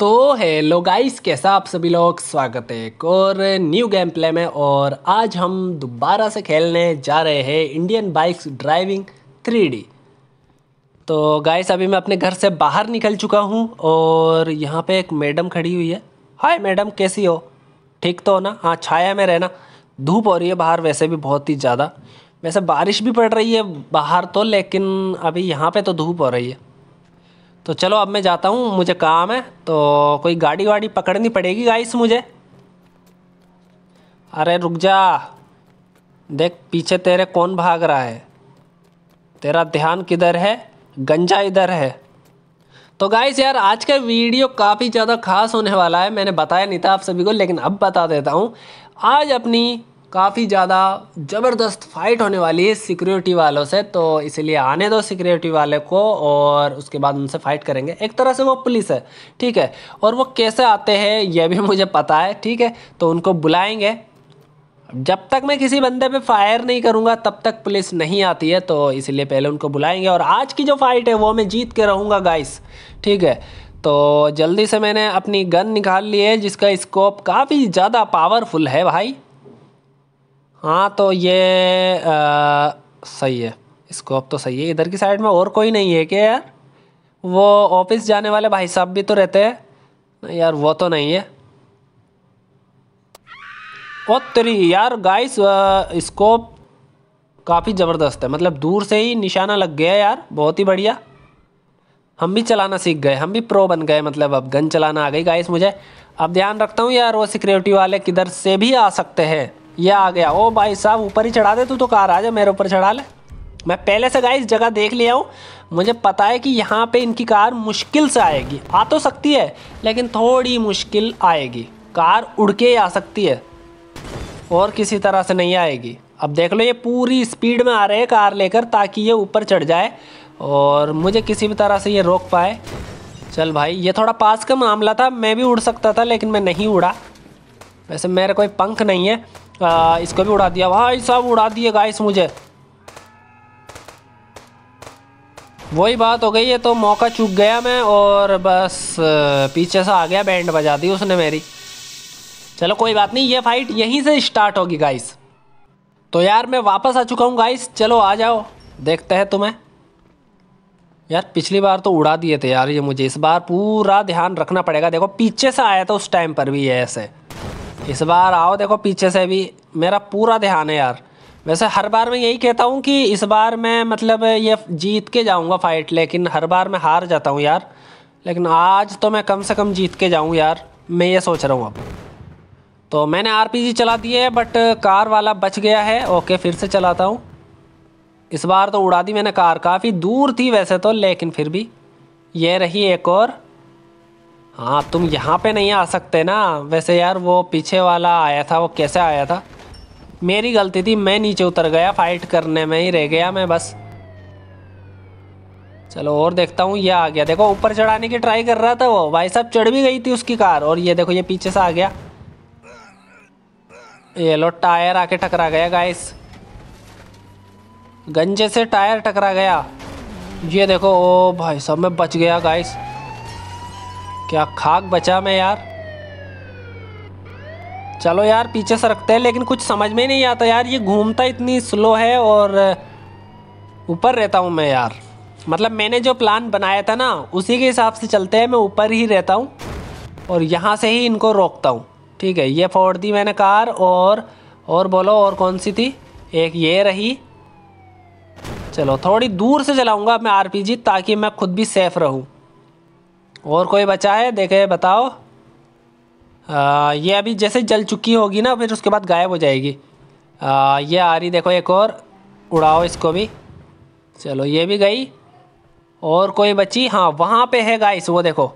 तो hello guys कैसा आप सभी लोग स्वागत है एक और न्यू गेम प्ले में और आज हम दोबारा से खेलने जा रहे हैं इंडियन बाइक्स ड्राइविंग 3D तो गाइस अभी मैं अपने घर से बाहर निकल चुका हूँ और यहाँ पे एक मैडम खड़ी हुई है हाय मैडम कैसी हो ठीक तो हो ना हाँ छाया में रहना धूप हो रही है बाहर वैसे भी बहुत ही ज़्यादा वैसे बारिश भी पड़ रही है बाहर तो लेकिन अभी यहाँ पर तो धूप हो रही है तो चलो अब मैं जाता हूँ मुझे काम है तो कोई गाड़ी वाड़ी पकड़नी पड़ेगी गाइस मुझे अरे रुक जा देख पीछे तेरे कौन भाग रहा है तेरा ध्यान किधर है गंजा इधर है तो गाइस यार आज का वीडियो काफ़ी ज़्यादा खास होने वाला है मैंने बताया नहीं था आप सभी को लेकिन अब बता देता हूँ आज अपनी काफ़ी ज़्यादा ज़बरदस्त फाइट होने वाली है सिक्योरिटी वालों से तो इसलिए आने दो सिक्योरिटी वाले को और उसके बाद उनसे फाइट करेंगे एक तरह से वो पुलिस है ठीक है और वो कैसे आते हैं यह भी मुझे पता है ठीक है तो उनको बुलाएंगे जब तक मैं किसी बंदे पे फायर नहीं करूँगा तब तक पुलिस नहीं आती है तो इसलिए पहले उनको बुलाएंगे और आज की जो फाइट है वो मैं जीत के रहूँगा गाइस ठीक है तो जल्दी से मैंने अपनी गन निकाल ली है जिसका स्कोप काफ़ी ज़्यादा पावरफुल है भाई हाँ तो ये आ, सही है स्कोप तो सही है इधर की साइड में और कोई नहीं है क्या यार वो ऑफिस जाने वाले भाई साहब भी तो रहते हैं नहीं यार वो तो नहीं है ओ तेरी यार गाइस स्कोप काफ़ी ज़बरदस्त है मतलब दूर से ही निशाना लग गया यार बहुत ही बढ़िया हम भी चलाना सीख गए हम भी प्रो बन गए मतलब अब गन चलाना आ गई गाइस मुझे अब ध्यान रखता हूँ यार वो सिक्योरिटी वाले किधर से भी आ सकते हैं ये आ गया ओ भाई साहब ऊपर ही चढ़ा दे तू तो कार आ जा मेरे ऊपर चढ़ा ले मैं पहले से गाइस जगह देख लिया हूँ मुझे पता है कि यहाँ पे इनकी कार मुश्किल से आएगी आ तो सकती है लेकिन थोड़ी मुश्किल आएगी कार उड़ के आ सकती है और किसी तरह से नहीं आएगी अब देख लो ये पूरी स्पीड में आ रहे हैं कार लेकर ताकि ये ऊपर चढ़ जाए और मुझे किसी भी तरह से ये रोक पाए चल भाई ये थोड़ा पास का मामला था मैं भी उड़ सकता था लेकिन मैं नहीं उड़ा वैसे मेरे कोई पंख नहीं है आ, इसको भी उड़ा दिया भाई सब उड़ा दिए गाइस मुझे वही बात हो गई है तो मौका चुक गया मैं और बस पीछे से आ गया बैंड बजा दी उसने मेरी चलो कोई बात नहीं ये फाइट यहीं से स्टार्ट होगी गाइस तो यार मैं वापस आ चुका हूँ गाइस चलो आ जाओ देखते हैं तुम्हें यार पिछली बार तो उड़ा दिए थे यार ये मुझे इस बार पूरा ध्यान रखना पड़ेगा देखो पीछे से आया था उस टाइम पर भी ऐसे इस बार आओ देखो पीछे से भी मेरा पूरा ध्यान है यार वैसे हर बार मैं यही कहता हूँ कि इस बार मैं मतलब ये जीत के जाऊँगा फाइट लेकिन हर बार मैं हार जाता हूँ यार लेकिन आज तो मैं कम से कम जीत के जाऊँ यार मैं ये सोच रहा हूँ अब तो मैंने जी चला दिए है बट कार वाला बच गया है ओके फिर से चलाता हूँ इस बार तो उड़ा दी मैंने कार काफ़ी दूर थी वैसे तो लेकिन फिर भी ये रही एक और हाँ तुम यहाँ पे नहीं आ सकते ना वैसे यार वो पीछे वाला आया था वो कैसे आया था मेरी गलती थी मैं नीचे उतर गया फाइट करने में ही रह गया मैं बस चलो और देखता हूँ ये आ गया देखो ऊपर चढ़ाने की ट्राई कर रहा था वो भाई साहब चढ़ भी गई थी उसकी कार और ये देखो ये पीछे से आ गया ये लो टायर आके टकरा गया गाइस गंजे से टायर टकरा गया ये देखो ओ भाई साहब मैं बच गया गाइस क्या खाक बचा मैं यार चलो यार पीछे से रखते हैं लेकिन कुछ समझ में नहीं आता यार ये घूमता इतनी स्लो है और ऊपर रहता हूँ मैं यार मतलब मैंने जो प्लान बनाया था ना उसी के हिसाब से चलते हैं मैं ऊपर ही रहता हूँ और यहाँ से ही इनको रोकता हूँ ठीक है ये फोड़ दी मैंने कार और और बोलो और कौन सी थी एक ये रही चलो थोड़ी दूर से चलाऊँगा मैं आर ताकि मैं खुद भी सेफ़ रहूँ और कोई बचा है देखे बताओ आ, ये अभी जैसे जल चुकी होगी ना फिर उसके बाद गायब हो जाएगी आ, ये आ रही देखो एक और उड़ाओ इसको भी चलो ये भी गई और कोई बची हाँ वहाँ पे है गाइस वो देखो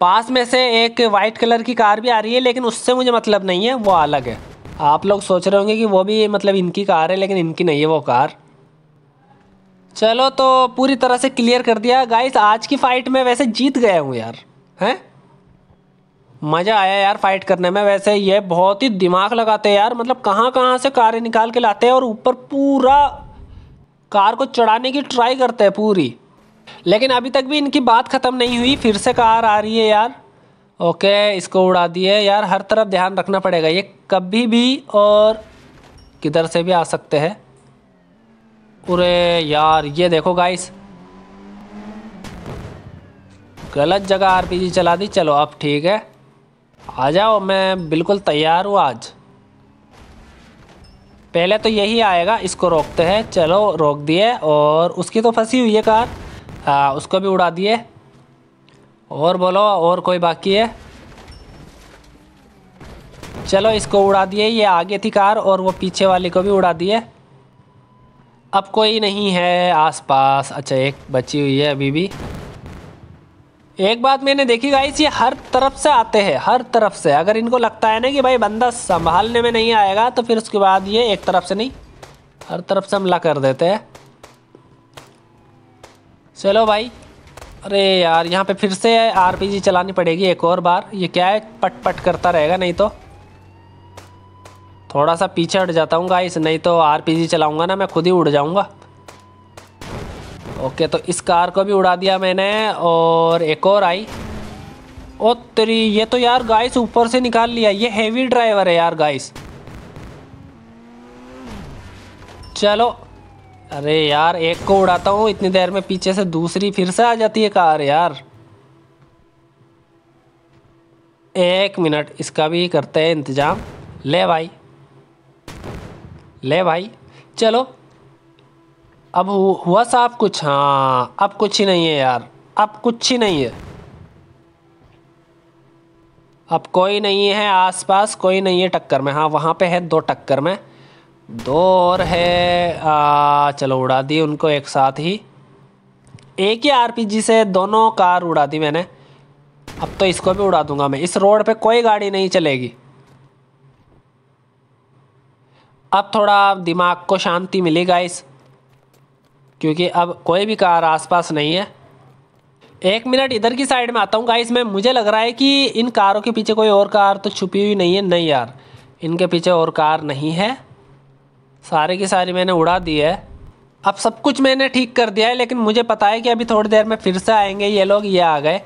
पास में से एक वाइट कलर की कार भी आ रही है लेकिन उससे मुझे मतलब नहीं है वो अलग है आप लोग सोच रहे होंगे कि वो भी मतलब इनकी कार है लेकिन इनकी नहीं है वो कार चलो तो पूरी तरह से क्लियर कर दिया गाइस आज की फ़ाइट में वैसे जीत गया हूँ यार हैं मज़ा आया यार फाइट करने में वैसे ये बहुत ही दिमाग लगाते हैं यार मतलब कहाँ कहाँ से कारें निकाल के लाते हैं और ऊपर पूरा कार को चढ़ाने की ट्राई करते हैं पूरी लेकिन अभी तक भी इनकी बात ख़त्म नहीं हुई फिर से कार आ रही है यार ओके इसको उड़ा दिए यार हर तरफ ध्यान रखना पड़ेगा ये कभी भी और किधर से भी आ सकते हैं अरे यार ये देखो गाइस गलत जगह आरपीजी चला दी चलो अब ठीक है आ जाओ मैं बिल्कुल तैयार हूँ आज पहले तो यही आएगा इसको रोकते हैं चलो रोक दिए और उसकी तो फंसी हुई है कार हाँ उसको भी उड़ा दिए और बोलो और कोई बाकी है चलो इसको उड़ा दिए ये आगे थी कार और वो पीछे वाली को भी उड़ा दिए अब कोई नहीं है आसपास अच्छा एक बची हुई है अभी भी एक बात मैंने देखी गाइस ये हर तरफ से आते हैं हर तरफ से अगर इनको लगता है ना कि भाई बंदा संभालने में नहीं आएगा तो फिर उसके बाद ये एक तरफ से नहीं हर तरफ से हमला कर देते हैं चलो भाई अरे यार यहाँ पे फिर से आरपीजी चलानी पड़ेगी एक और बार ये क्या है पट पट करता रहेगा नहीं तो थोड़ा सा पीछे हट जाता हूँ गाइस नहीं तो आरपीजी चलाऊँगा ना मैं खुद ही उड़ जाऊँगा ओके तो इस कार को भी उड़ा दिया मैंने और एक और आई ओ तेरी ये तो यार गाइस ऊपर से निकाल लिया ये हैवी ड्राइवर है यार गाइस चलो अरे यार एक को उड़ाता हूँ इतनी देर में पीछे से दूसरी फिर से आ जाती है कार यार एक मिनट इसका भी करते हैं इंतज़ाम ले भाई ले भाई चलो अब हुआ साफ कुछ हाँ अब कुछ ही नहीं है यार अब कुछ ही नहीं है अब कोई नहीं है आसपास कोई नहीं है टक्कर में हाँ वहाँ पे है दो टक्कर में दो और है आ, चलो उड़ा दी उनको एक साथ ही एक ही आरपीजी से दोनों कार उड़ा दी मैंने अब तो इसको भी उड़ा दूंगा मैं इस रोड पे कोई गाड़ी नहीं चलेगी अब थोड़ा दिमाग को शांति मिली गाइस क्योंकि अब कोई भी कार आसपास नहीं है एक मिनट इधर की साइड में आता हूँ गाइस मैं मुझे लग रहा है कि इन कारों के पीछे कोई और कार तो छुपी हुई नहीं है नहीं यार इनके पीछे और कार नहीं है सारे की सारी मैंने उड़ा दी है अब सब कुछ मैंने ठीक कर दिया है लेकिन मुझे पता है कि अभी थोड़ी देर में फिर से आएंगे ये लोग ये आ गए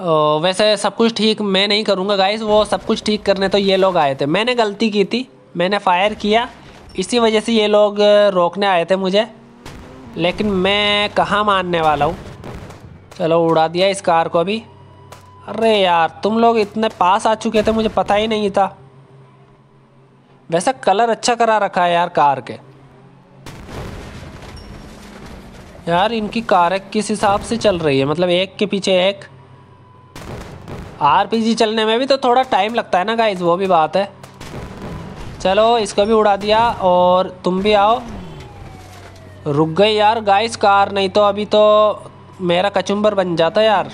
वैसे सब कुछ ठीक मैं नहीं करूँगा गाइस वो सब कुछ ठीक करने तो ये लोग आए थे मैंने गलती की थी मैंने फायर किया इसी वजह से ये लोग रोकने आए थे मुझे लेकिन मैं कहाँ मानने वाला हूँ चलो उड़ा दिया इस कार को भी अरे यार तुम लोग इतने पास आ चुके थे मुझे पता ही नहीं था वैसा कलर अच्छा करा रखा है यार कार के यार इनकी कारें किस हिसाब से चल रही है मतलब एक के पीछे एक आरपीजी चलने में भी तो थोड़ा टाइम लगता है ना गाइज वो भी बात है चलो इसको भी उड़ा दिया और तुम भी आओ रुक गई यार गाइस कार नहीं तो अभी तो मेरा कचुम्बर बन जाता यार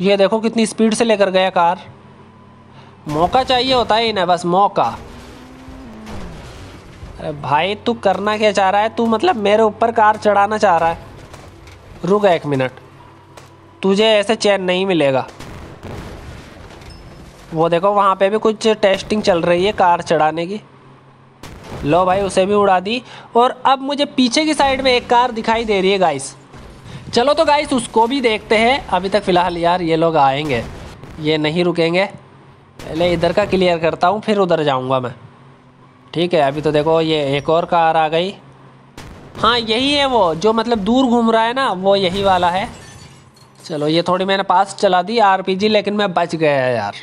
ये देखो कितनी स्पीड से लेकर गया कार मौका चाहिए होता है इन्हें बस मौका अरे भाई तू करना क्या चाह रहा है तू मतलब मेरे ऊपर कार चढ़ाना चाह रहा है रुक एक मिनट तुझे ऐसे चैन नहीं मिलेगा वो देखो वहाँ पे भी कुछ टेस्टिंग चल रही है कार चढ़ाने की लो भाई उसे भी उड़ा दी और अब मुझे पीछे की साइड में एक कार दिखाई दे रही है गाइस चलो तो गाइस उसको भी देखते हैं अभी तक फ़िलहाल यार ये लोग आएंगे ये नहीं रुकेंगे पहले इधर का क्लियर करता हूँ फिर उधर जाऊँगा मैं ठीक है अभी तो देखो ये एक और कार आ गई हाँ यही है वो जो मतलब दूर घूम रहा है ना वो यही वाला है चलो ये थोड़ी मैंने पास चला दी आरपीजी लेकिन मैं बच गया यार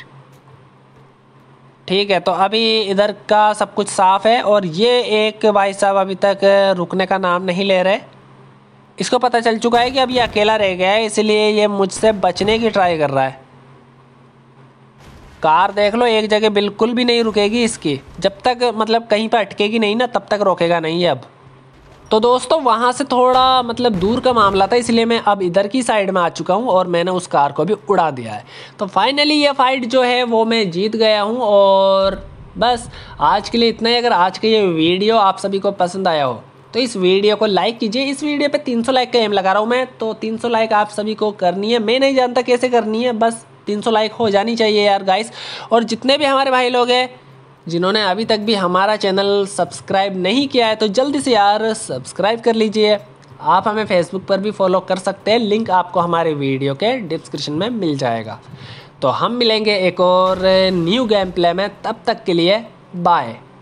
ठीक है तो अभी इधर का सब कुछ साफ़ है और ये एक भाई साहब अभी तक रुकने का नाम नहीं ले रहे इसको पता चल चुका है कि अभी अकेला रह गया है इसलिए ये मुझसे बचने की ट्राई कर रहा है कार देख लो एक जगह बिल्कुल भी नहीं रुकेगी इसकी जब तक मतलब कहीं पर अटकेगी नहीं ना तब तक रोकेगा नहीं अब तो दोस्तों वहाँ से थोड़ा मतलब दूर का मामला था इसलिए मैं अब इधर की साइड में आ चुका हूँ और मैंने उस कार को भी उड़ा दिया है तो फाइनली ये फाइट जो है वो मैं जीत गया हूँ और बस आज के लिए इतना ही अगर आज का ये वीडियो आप सभी को पसंद आया हो तो इस वीडियो को लाइक कीजिए इस वीडियो पे 300 लाइक का एम लगा रहा हूँ मैं तो 300 लाइक आप सभी को करनी है मैं नहीं जानता कैसे करनी है बस 300 लाइक हो जानी चाहिए यार गाइस और जितने भी हमारे भाई लोग हैं जिन्होंने अभी तक भी हमारा चैनल सब्सक्राइब नहीं किया है तो जल्दी से यार सब्सक्राइब कर लीजिए आप हमें फेसबुक पर भी फॉलो कर सकते हैं लिंक आपको हमारे वीडियो के डिस्क्रिप्शन में मिल जाएगा तो हम मिलेंगे एक और न्यू गेम प्ले में तब तक के लिए बाय